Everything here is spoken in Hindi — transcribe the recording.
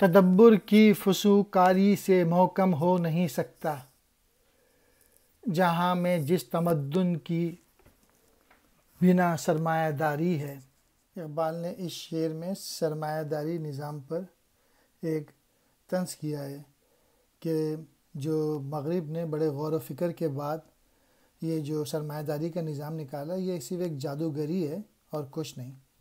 तदब्बर की फसूकारी से मोहकम हो नहीं सकता जहाँ में जिस तमद्दन की बिना सरमायादारी है इकबाल ने इस शेर में सरमायादारी निज़ाम पर एक तंस किया है कि जो मगरब ने बड़े गौर फिक्र के बाद ये जो सरमायादारी का निज़ाम निकाला ये सिर्फ एक जादूगरी है और कुछ नहीं